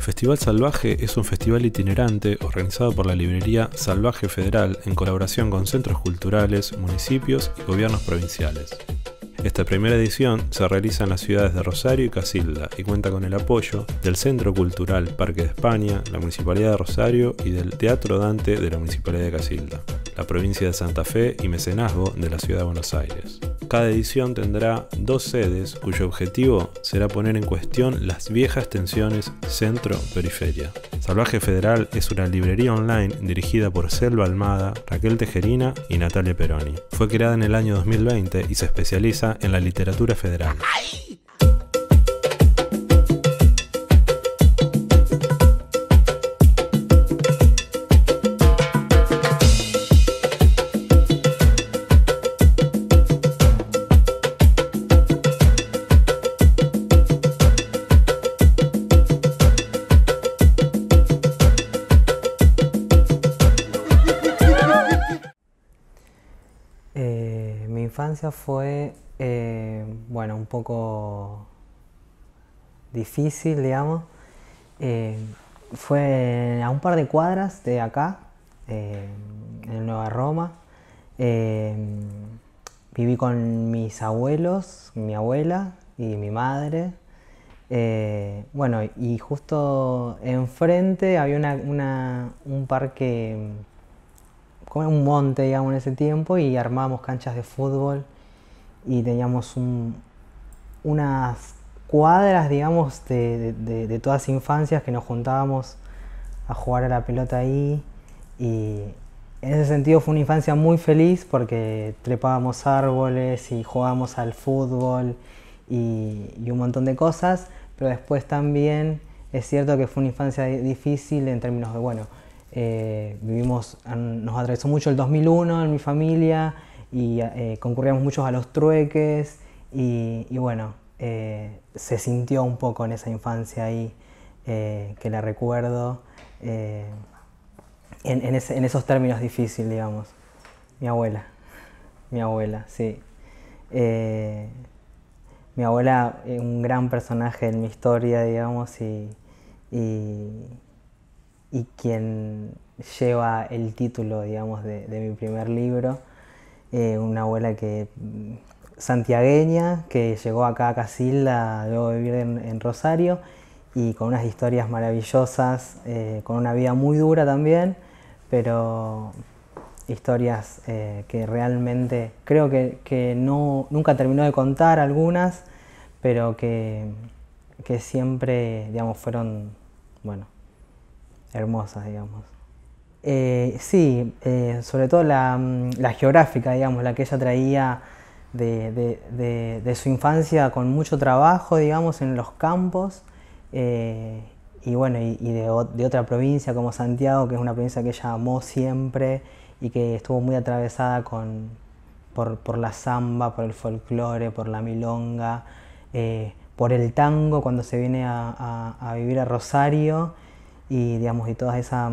Festival Salvaje es un festival itinerante organizado por la Librería Salvaje Federal en colaboración con centros culturales, municipios y gobiernos provinciales. Esta primera edición se realiza en las ciudades de Rosario y Casilda y cuenta con el apoyo del Centro Cultural Parque de España, la Municipalidad de Rosario y del Teatro Dante de la Municipalidad de Casilda, la provincia de Santa Fe y Mecenazgo de la Ciudad de Buenos Aires. Cada edición tendrá dos sedes cuyo objetivo será poner en cuestión las viejas tensiones centro-periferia. Salvaje Federal es una librería online dirigida por Selva Almada, Raquel Tejerina y Natalia Peroni. Fue creada en el año 2020 y se especializa en la literatura federal. Eh, mi infancia fue bueno, un poco difícil, digamos. Eh, fue a un par de cuadras de acá, eh, en Nueva Roma. Eh, viví con mis abuelos, mi abuela y mi madre. bueno, y justo enfrente había un parque, como un monte, digamos, en ese tiempo, y armábamos canchas de fútbol y teníamos unas cuadras, digamos, de, de, las todas infancias que nos juntábamos a jugar a la pelota ahí. Y en ese sentido fue una infancia muy feliz porque trepábamos árboles y jugábamos al fútbol y, un montón de cosas. Pero después también es cierto que fue una infancia difícil en términos de, bueno, eh, vivimos, nos atravesó mucho el 2001 en mi familia, y eh, concurríamos muchos a los trueques y, bueno, eh, se sintió un poco en esa infancia ahí, eh, que la recuerdo, en, esos términos difíciles, digamos. Mi abuela, mi abuela, sí. mi abuela, un gran personaje en mi historia, digamos, y, quien lleva el título, digamos, de mi primer libro. Eh, una abuela que mm, santiagueña, que llegó acá a Casilda, luego de vivir en, Rosario, y con unas historias maravillosas, eh, con una vida muy dura también, pero historias eh, que realmente creo que, que, no, nunca terminó de contar algunas, pero que, que siempre, digamos, fueron, bueno, hermosas, digamos. Eh, sí, eh, sobre todo mm, la, geográfica, digamos, la que ella traía de, su infancia con mucho trabajo, digamos, en los campos. Eh, y bueno, y, de, otra provincia como Santiago, que es una provincia que ella amó siempre y que estuvo muy atravesada con, por, la samba, por el folclore, por la milonga, por el tango cuando se viene a, vivir a Rosario y, digamos, y toda esa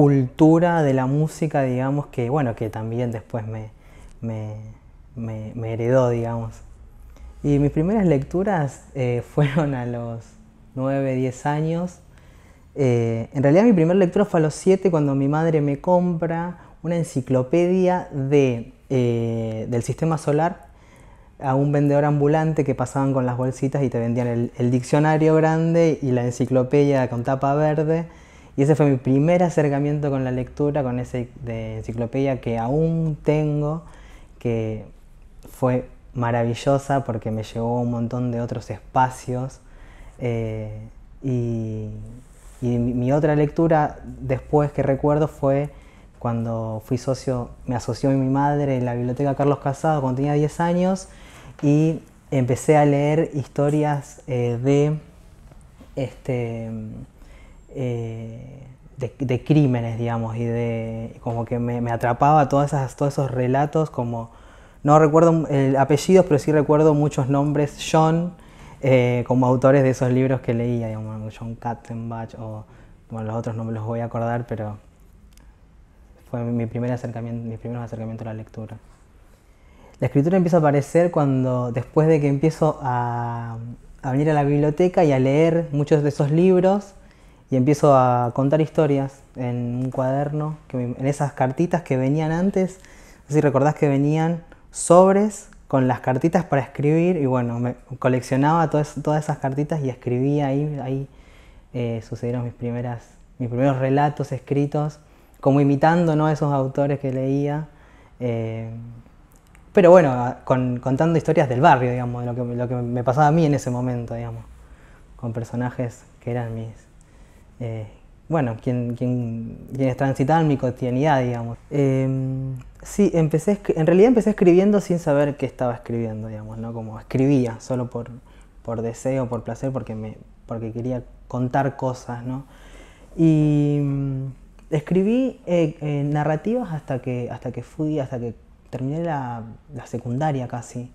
cultura de la música, digamos, que bueno, que también después me, heredó, digamos. Y mis primeras lecturas eh, fueron a los 9, 10 años. Eh, en realidad mi primera lectura fue a los 7 cuando mi madre me compra una enciclopedia eh, del sistema solar a un vendedor ambulante que pasaban con las bolsitas y te vendían el diccionario grande y la enciclopedia con tapa verde y ese fue mi primer acercamiento con la lectura, con esa enciclopedia que aún tengo, que fue maravillosa porque me llevó a un montón de otros espacios. Eh, y, mi, otra lectura después que recuerdo fue cuando fui socio, me asoció mi madre en la biblioteca Carlos Casado cuando tenía 10 años y empecé a leer historias eh, de este, eh, de, crímenes, digamos, y de como que me, atrapaba todas esas, todos esos relatos, como no recuerdo eh, apellidos, pero sí recuerdo muchos nombres, John, eh, como autores de esos libros que leía, John Katzenbach o los otros no me los voy a acordar, pero fue mi primer acercamiento, mi primer acercamiento a la lectura. La escritura empieza a aparecer cuando, después de que empiezo a, a venir a la biblioteca y a leer muchos de esos libros, y empiezo a contar historias en un cuaderno, en esas cartitas que venían antes, no sé si recordás que venían sobres con las cartitas para escribir y bueno, me coleccionaba todas, esas cartitas y escribía ahí, ahí eh, sucedieron mis, primeras, mis primeros relatos escritos, como imitando a esos autores que leía. Eh, pero bueno, contando historias del barrio, digamos, de lo que, lo que me pasaba a mí en ese momento, digamos, con personajes que eran mis, eh, bueno, quien, quien, quienes transitaban mi cotidianidad, digamos. Em, sí, empecé, en realidad empecé escribiendo sin saber qué estaba escribiendo, digamos, ¿no? Como escribía, solo por, por deseo, por placer, porque, me, porque quería contar cosas, ¿no? Y mm, escribí eh, eh, narrativas hasta que, hasta que fui, hasta que terminé la, la secundaria casi.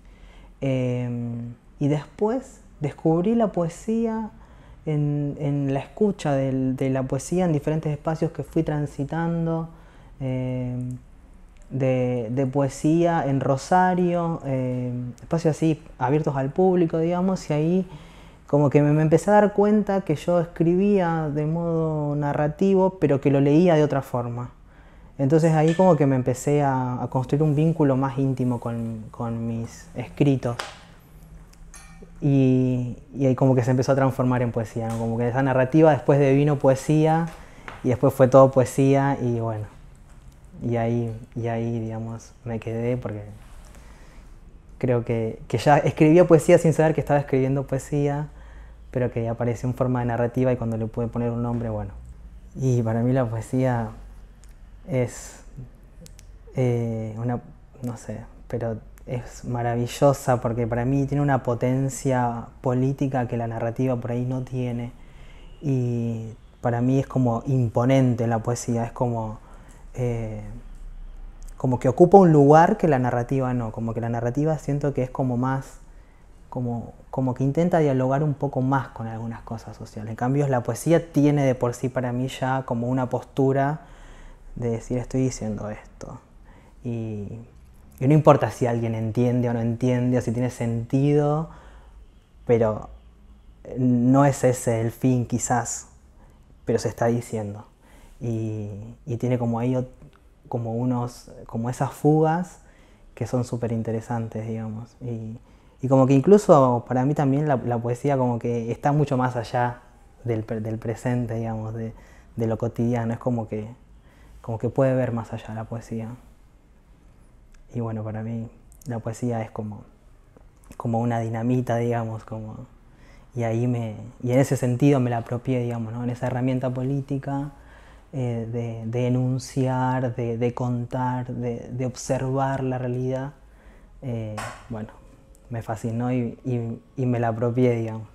Em, y después descubrí la poesía en, la escucha de la poesía en diferentes espacios que fui transitando, eh, de, poesía en Rosario, eh, espacios así abiertos al público, digamos, y ahí como que me, empecé a dar cuenta que yo escribía de modo narrativo, pero que lo leía de otra forma. Entonces ahí como que me empecé a, construir un vínculo más íntimo con mis escritos. Y, ahí como que se empezó a transformar en poesía, como que esa narrativa después de vino poesía y después fue todo poesía y bueno, y ahí, y ahí digamos me quedé porque creo que, ya escribía poesía sin saber que estaba escribiendo poesía, pero que apareció en forma de narrativa y cuando le pude poner un nombre, bueno. Y para mí la poesía es eh, una, no sé, pero es maravillosa porque para mí tiene una potencia política que la narrativa por ahí no tiene. Y para mí es como imponente la poesía, es como, eh, como que ocupa un lugar que la narrativa no, como que la narrativa siento que es como más, como, como que intenta dialogar un poco más con algunas cosas sociales. En cambio, la poesía tiene de por sí para mí ya como una postura de decir estoy diciendo esto. Y y no importa si alguien entiende o no entiende, o si tiene sentido, pero eh, no es ese el fin quizás, pero se está diciendo. Y, tiene como ahí como unos, como esas fugas que son súper interesantes, digamos. Y, como que incluso para mí también la, poesía como que está mucho más allá del, presente, digamos, de, lo cotidiano. Es como que, como que puede ver más allá la poesía y bueno, para mí la poesía es como, como una dinamita, digamos, como, y ahí me, y en ese sentido me la apropié, digamos, en esa herramienta política eh, de, enunciar, de, contar, de, observar la realidad, eh, bueno, me fascinó y, me la apropié, digamos.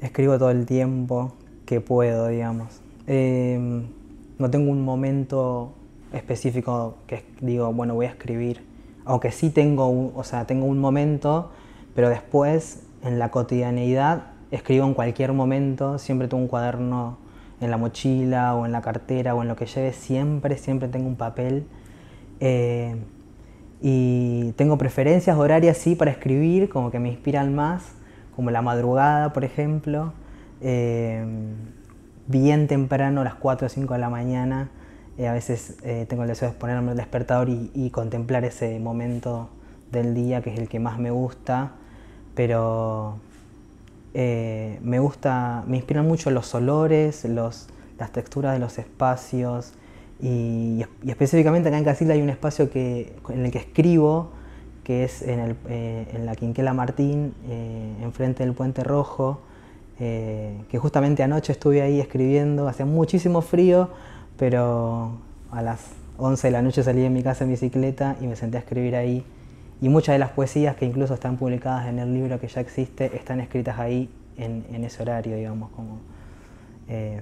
Escribo todo el tiempo que puedo, digamos. Em, no tengo un momento específico que digo, bueno, voy a escribir aunque sí tengo un, o sea, tengo un momento, pero después en la cotidianeidad escribo en cualquier momento, siempre tengo un cuaderno en la mochila o en la cartera o en lo que lleve, siempre, siempre tengo un papel. Eh, y tengo preferencias horarias, sí, para escribir, como que me inspiran más, como la madrugada, por ejemplo, eh, bien temprano, a las 4 o 5 de la mañana, eh, a veces eh, tengo el deseo de ponerme el despertador y, contemplar ese momento del día que es el que más me gusta, pero eh, me gusta, me inspiran mucho los olores, los, las texturas de los espacios y, específicamente acá en Casilla hay un espacio que, en el que escribo, que es en, el, en la Quinquela Martín, enfrente del Puente Rojo, que justamente anoche estuve ahí escribiendo, hacía muchísimo frío, pero a las 11 de la noche salí de mi casa en bicicleta y me senté a escribir ahí. Y muchas de las poesías que incluso están publicadas en el libro que ya existe están escritas ahí en, ese horario, digamos, como eh,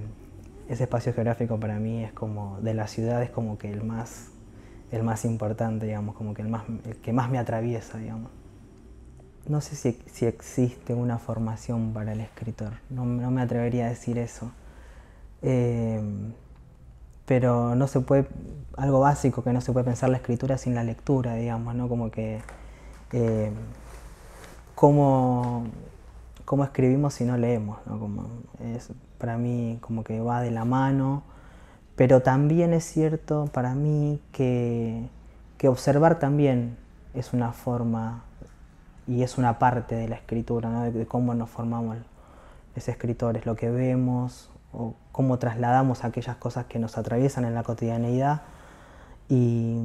ese espacio geográfico para mí es como de la ciudad es como que el más el más importante, digamos, como que el, más, que más me atraviesa, digamos. No sé si, existe una formación para el escritor, no, me atrevería a decir eso. Eh, pero no se puede, algo básico que no se puede pensar la escritura sin la lectura, digamos, ¿no? Como que eh, cómo, escribimos si no leemos, ¿no? es, para mí como que va de la mano, pero también es cierto para mí que, observar también es una forma y es una parte de la escritura, ¿no? de, cómo nos formamos los escritores, lo que vemos o cómo trasladamos aquellas cosas que nos atraviesan en la cotidianeidad. Y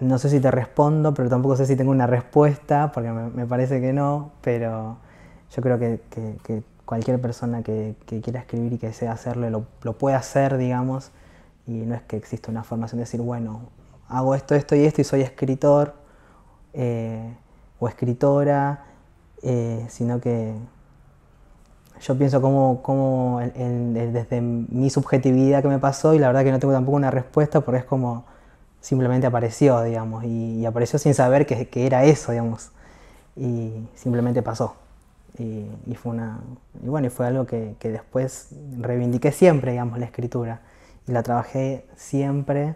no sé si te respondo, pero tampoco sé si tengo una respuesta, porque me, parece que no, pero yo creo que, cualquier persona que, quiera escribir y que desea hacerlo lo, puede hacer, digamos, y no es que exista una formación de decir, bueno, hago esto, esto y esto y soy escritor eh, o escritora, eh, sino que yo pienso como, como desde mi subjetividad que me pasó y la verdad que no tengo tampoco una respuesta porque es como simplemente apareció, digamos, y, apareció sin saber que, era eso, digamos, y simplemente pasó. Y, fue una y bueno, y fue algo que, después reivindiqué siempre, digamos, la escritura y la trabajé siempre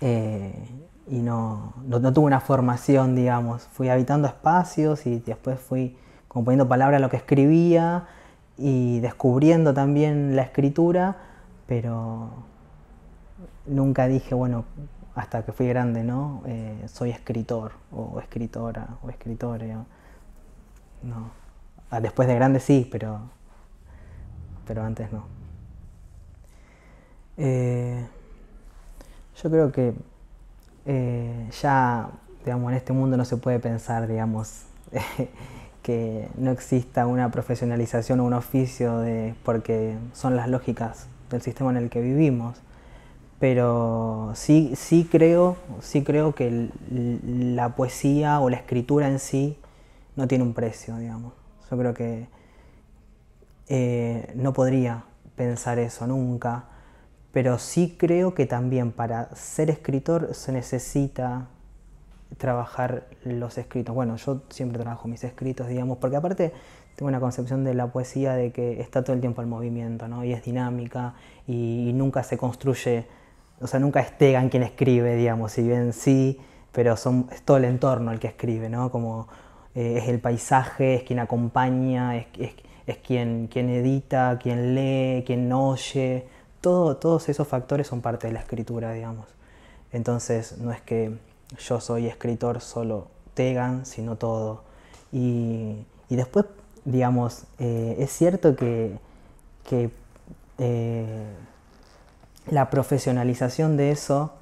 eh, y no, no, no tuve una formación, digamos, fui habitando espacios y después fui componiendo palabras lo que escribía y descubriendo también la escritura, pero nunca dije, bueno, hasta que fui grande, ¿no? Eh, soy escritor o escritora o escritora... No. Ah, después de grande sí, pero, pero antes no. Eh, yo creo que eh, ya, digamos, en este mundo no se puede pensar, digamos, que no exista una profesionalización o un oficio de, porque son las lógicas del sistema en el que vivimos. Pero sí, sí, creo, sí creo que la poesía o la escritura en sí no tiene un precio, digamos. Yo creo que eh, no podría pensar eso nunca, pero sí creo que también para ser escritor se necesita trabajar los escritos. Bueno, yo siempre trabajo mis escritos, digamos, porque aparte tengo una concepción de la poesía de que está todo el tiempo al movimiento, ¿no? Y es dinámica y, nunca se construye, o sea, nunca es en quien escribe, digamos, si bien sí, pero son, es todo el entorno el que escribe, ¿no? Como eh, es el paisaje, es quien acompaña, es, es, es, quien, quien edita, quien lee, quien oye, todo, todos esos factores son parte de la escritura, digamos. Entonces, no es que yo soy escritor solo Tegan, sino todo. Y, después, digamos, eh, es cierto que, eh, la profesionalización de eso,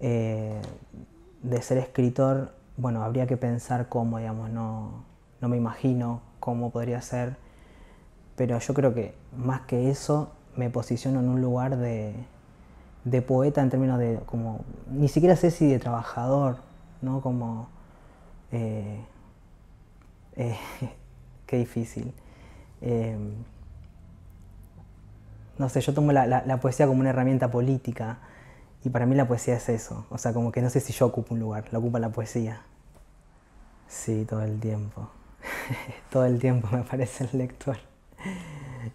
eh, de ser escritor, bueno, habría que pensar cómo, digamos, no, no me imagino cómo podría ser, pero yo creo que más que eso me posiciono en un lugar de, de poeta en términos de, como, ni siquiera sé si de trabajador, ¿no? Como, eh, eh, qué difícil. Em, no sé, yo tomo la, la, poesía como una herramienta política y para mí la poesía es eso. O sea, como que no sé si yo ocupo un lugar, la ocupa la poesía. Sí, todo el tiempo. todo el tiempo me parece el lector.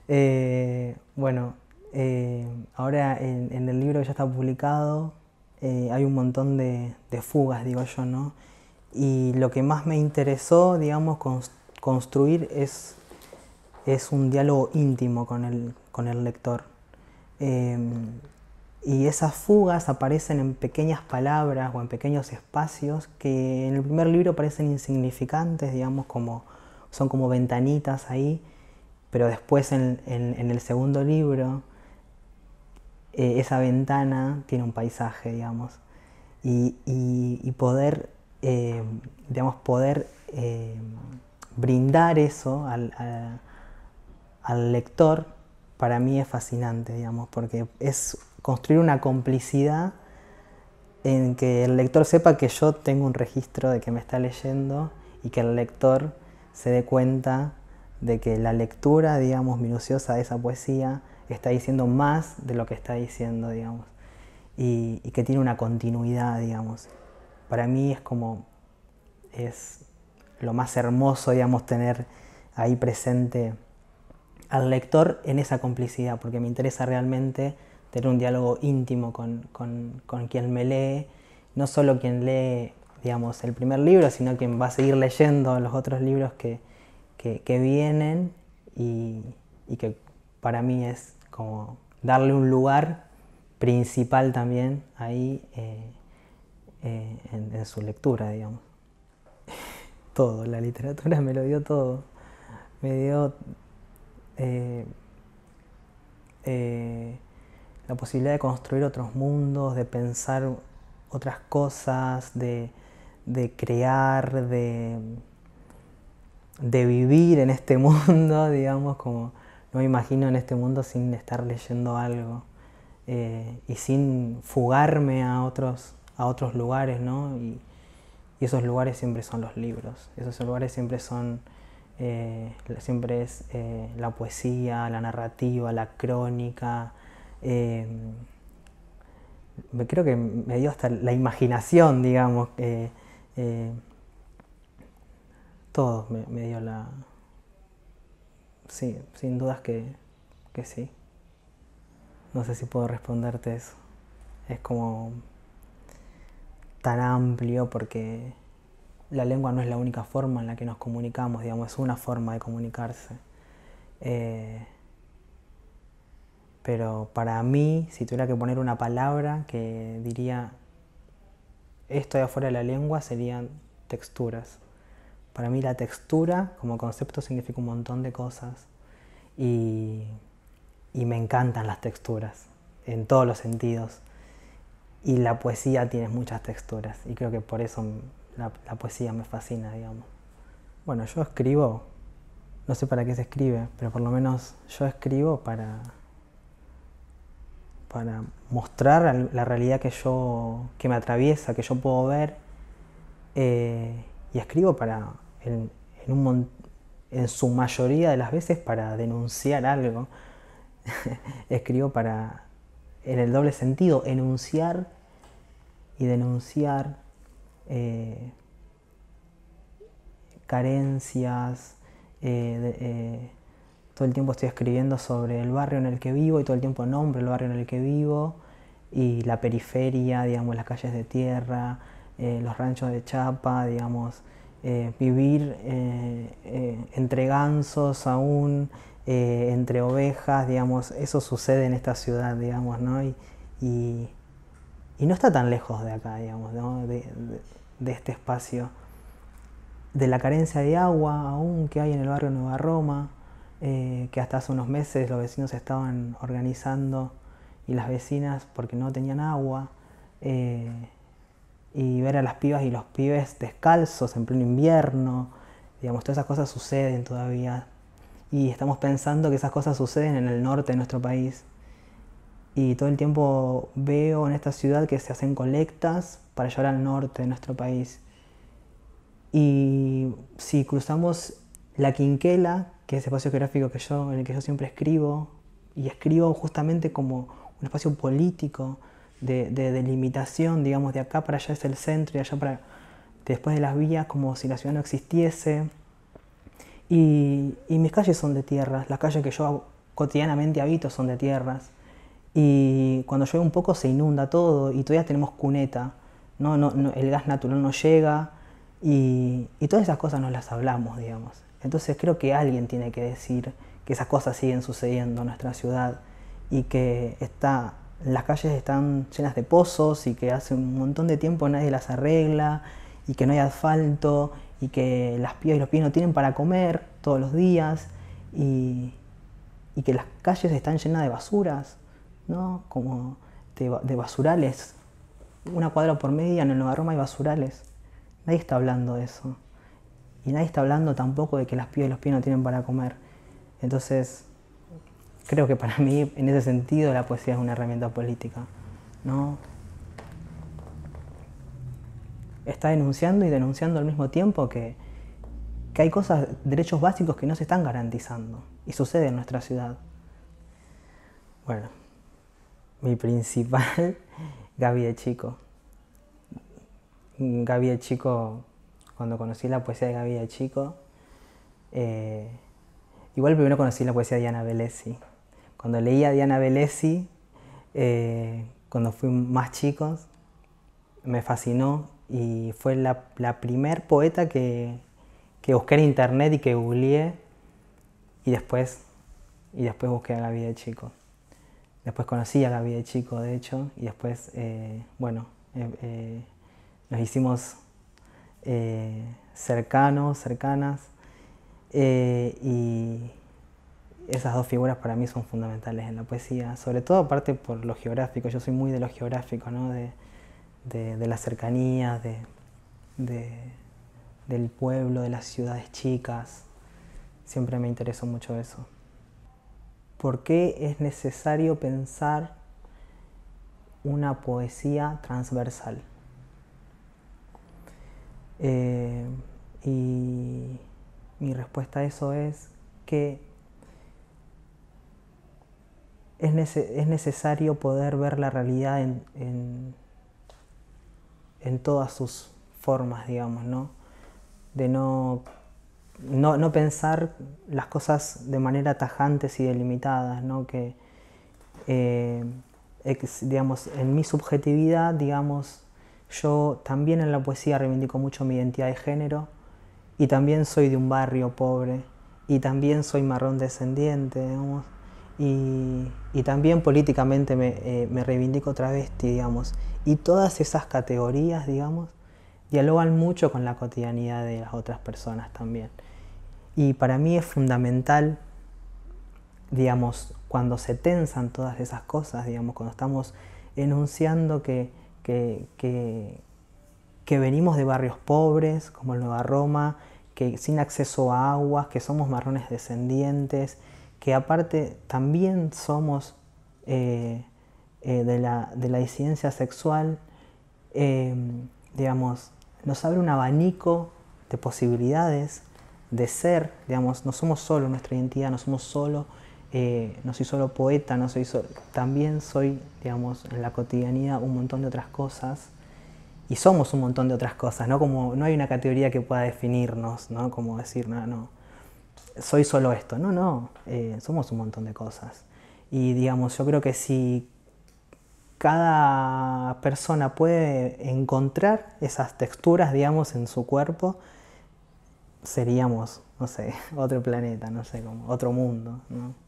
Eh, bueno, eh, ahora en, el libro que ya está publicado eh, hay un montón de, fugas, digo yo, ¿no? Y lo que más me interesó, digamos, construir es, un diálogo íntimo con el, lector. Eh, y esas fugas aparecen en pequeñas palabras o en pequeños espacios que en el primer libro parecen insignificantes, digamos, son como ventanitas ahí, pero después en el segundo libro eh, esa ventana tiene un paisaje, digamos. Y, poder, eh, poder eh, brindar eso al, al, lector para mí es fascinante, digamos, porque es construir una complicidad en que el lector sepa que yo tengo un registro de que me está leyendo y que el lector se dé cuenta de que la lectura, digamos, minuciosa de esa poesía está diciendo más de lo que está diciendo, digamos, y, que tiene una continuidad, digamos. Para mí es como, es lo más hermoso, digamos, tener ahí presente al lector en esa complicidad, porque me interesa realmente tener un diálogo íntimo con, quien me lee, no solo quien lee, digamos, el primer libro, sino quien va a seguir leyendo los otros libros que, vienen y que para mí es como darle un lugar principal también ahí eh, eh, en, su lectura, digamos. Todo, la literatura me lo dio todo. Me dio eh, la posibilidad de construir otros mundos, de pensar otras cosas, de, de crear, de, de vivir en este mundo, digamos, como no me imagino en este mundo sin estar leyendo algo eh, y sin fugarme a otros, a otros lugares, ¿no? Y, esos lugares siempre son los libros, esos lugares siempre son, eh, siempre es eh, la poesía, la narrativa, la crónica. creo que me dio hasta la imaginación, digamos, todo me dio la, sí, sin dudas que, sí. No sé si puedo responderte eso. Es como tan amplio porque la lengua no es la única forma en la que nos comunicamos, digamos, es una forma de comunicarse. Eh, pero para mí, si tuviera que poner una palabra que diría esto de afuera de la lengua, serían texturas. Para mí la textura como concepto significa un montón de cosas y, me encantan las texturas en todos los sentidos. Y la poesía tiene muchas texturas y creo que por eso la, poesía me fascina, digamos. Bueno, yo escribo, no sé para qué se escribe, pero por lo menos yo escribo para, para mostrar la realidad que yo que me atraviesa, que yo puedo ver, eh, y escribo para en, su mayoría de las veces para denunciar algo. Escribo para, en el doble sentido, enunciar y denunciar eh, carencias. Eh, eh, todo el tiempo estoy escribiendo sobre el barrio en el que vivo y todo el tiempo nombre el barrio en el que vivo y la periferia, digamos, las calles de tierra, los ranchos de chapa, digamos, eh, vivir eh, eh, entre gansos aún, entre ovejas, digamos, eso sucede en esta ciudad, digamos, ¿no? Y, y, no está tan lejos de acá, digamos, de, este espacio de la carencia de agua aún que hay en el barrio Nueva Roma, que hasta hace unos meses los vecinos estaban organizando y las vecinas porque no tenían agua y ver a las pibas y los pibes descalzos en pleno invierno, digamos, todas esas cosas suceden todavía. Y estamos pensando que esas cosas suceden en el norte de nuestro país. Y todo el tiempo veo en esta ciudad que se hacen colectas para llevar al norte de nuestro país. Y si cruzamos la Quinquela, que es el espacio geográfico que yo, en el que yo siempre escribo, y escribo justamente como un espacio político, de, delimitación, digamos, de acá para allá es el centro y allá para después de las vías, como si la ciudad no existiese. Y, mis calles son de tierras, las calles que yo cotidianamente habito son de tierras. Y cuando llueve un poco se inunda todo y todavía tenemos cuneta, ¿no? no, el gas natural no llega y, y todas esas cosas no las hablamos, digamos. Entonces creo que alguien tiene que decir que esas cosas siguen sucediendo en nuestra ciudad y que está las calles están llenas de pozos y que hace un montón de tiempo nadie las arregla y que no hay asfalto y que las pies y los pies no tienen para comer todos los días y, y que las calles están llenas de basuras, ¿no? Como de, basurales. Una cuadra por media en el Nueva Roma hay basurales. Nadie está hablando de eso. Y nadie está hablando tampoco de que las pies y los pies no tienen para comer. Entonces, creo que para mí, en ese sentido, la poesía es una herramienta política. ¿no? Está denunciando y denunciando al mismo tiempo que, hay cosas, derechos básicos que no se están garantizando. Y sucede en nuestra ciudad. Bueno, mi principal, Gaby de Chico. Gaby de Chico, cuando conocí la poesía de Gaby de Chico, eh, igual primero conocí la poesía de Diana Velesi, cuando leía a Diana Velesi, eh, cuando fui más chicos, me fascinó y fue la, primer poeta que, que, busqué en internet y que googleé y después, y después busqué a vida de Chico. Después conocí a vida de Chico, de hecho, y después, eh, bueno, eh, nos hicimos cercanos, cercanas, y, esas dos figuras para mí son fundamentales en la poesía, sobre todo aparte por lo geográfico, yo soy muy de lo geográfico, ¿no? de, de, las cercanías, de, del pueblo, de las ciudades chicas, siempre me interesó mucho eso. ¿Por qué es necesario pensar una poesía transversal? Eh, y mi respuesta a eso es que es, necesario poder ver la realidad en, todas sus formas, digamos, ¿no? De no, no, pensar las cosas de manera tajantes y delimitadas, ¿no? Que, eh, digamos, en mi subjetividad, digamos, yo también en la poesía reivindico mucho mi identidad de género y también soy de un barrio pobre y también soy marrón descendiente, digamos y, también políticamente me, eh, me, reivindico travesti, digamos. Y todas esas categorías, digamos, dialogan mucho con la cotidianidad de las otras personas también. Y para mí es fundamental, digamos, cuando se tensan todas esas cosas, digamos, cuando estamos enunciando que, que, que venimos de barrios pobres, como el Nueva Roma, que sin acceso a aguas, que somos marrones descendientes, que aparte también somos eh, eh, de, la, de, disidencia sexual, eh, digamos, nos abre un abanico de posibilidades de ser, digamos, no somos solo nuestra identidad, no somos solo, no soy solo poeta, no soy solo, también soy, digamos, en la cotidianidad un montón de otras cosas y somos un montón de otras cosas, ¿no? Como no hay una categoría que pueda definirnos, ¿no? Como decir, no, no soy solo esto. No, no, eh, somos un montón de cosas. Y digamos, yo creo que si cada persona puede encontrar esas texturas, digamos, en su cuerpo, seríamos, no sé, otro planeta, no sé, otro mundo, ¿no?